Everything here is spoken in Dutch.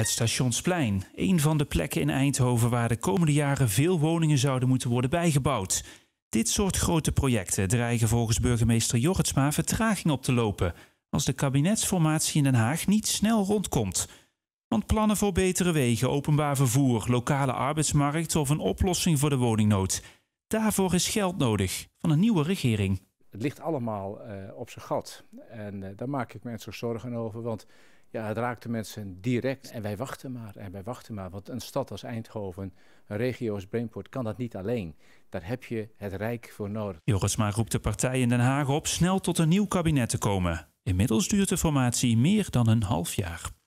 Het Stationsplein, een van de plekken in Eindhoven waar de komende jaren veel woningen zouden moeten worden bijgebouwd. Dit soort grote projecten dreigen volgens burgemeester Jorritsma vertraging op te lopen als de kabinetsformatie in Den Haag niet snel rondkomt. Want plannen voor betere wegen, openbaar vervoer, lokale arbeidsmarkt of een oplossing voor de woningnood, daarvoor is geld nodig van een nieuwe regering. Het ligt allemaal eh, op zijn gat en eh, daar maak ik me zo zorgen over, want ja, het raakte mensen direct. En wij wachten maar, en wij wachten maar. Want een stad als Eindhoven, een regio als Brainport, kan dat niet alleen. Daar heb je het Rijk voor nodig. Jorisma roept de partij in Den Haag op snel tot een nieuw kabinet te komen. Inmiddels duurt de formatie meer dan een half jaar.